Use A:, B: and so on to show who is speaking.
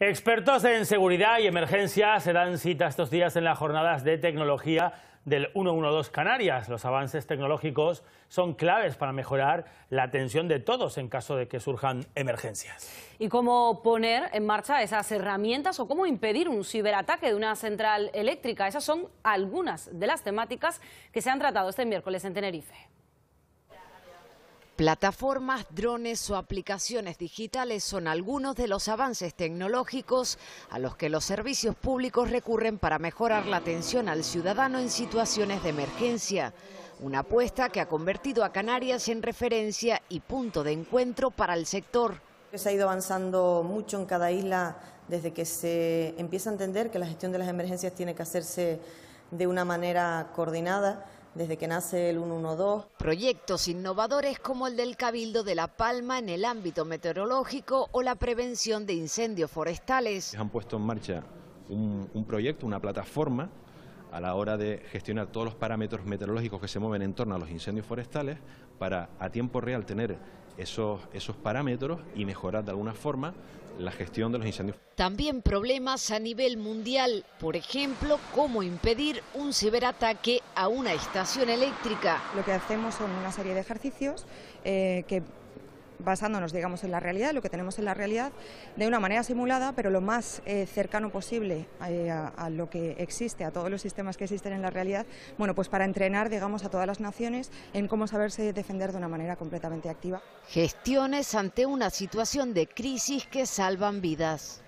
A: Expertos en seguridad y emergencia se dan cita estos días en las jornadas de tecnología del 112 Canarias. Los avances tecnológicos son claves para mejorar la atención de todos en caso de que surjan emergencias.
B: ¿Y cómo poner en marcha esas herramientas o cómo impedir un ciberataque de una central eléctrica? Esas son algunas de las temáticas que se han tratado este miércoles en Tenerife.
C: Plataformas, drones o aplicaciones digitales son algunos de los avances tecnológicos a los que los servicios públicos recurren para mejorar la atención al ciudadano en situaciones de emergencia. Una apuesta que ha convertido a Canarias en referencia y punto de encuentro para el sector. Se pues ha ido avanzando mucho en cada isla desde que se empieza a entender que la gestión de las emergencias tiene que hacerse de una manera coordinada desde que nace el 112. Proyectos innovadores como el del Cabildo de La Palma en el ámbito meteorológico o la prevención de incendios forestales.
D: Han puesto en marcha un, proyecto, una plataforma a la hora de gestionar todos los parámetros meteorológicos que se mueven en torno a los incendios forestales para a tiempo real tener esos, esos parámetros y mejorar de alguna forma la gestión de los incendios.
C: También problemas a nivel mundial, por ejemplo, cómo impedir
E: un ciberataque a una estación eléctrica. Lo que hacemos son una serie de ejercicios eh, que basándonos, digamos, en la realidad, lo que tenemos en la realidad, de una manera simulada, pero lo más eh, cercano posible eh, a, a, lo que existe, a todos los sistemas que existen en la realidad, bueno, pues para entrenar, digamos, a todas las naciones en cómo saberse defender de una manera completamente activa. Gestiones ante una situación de crisis que salvan vidas.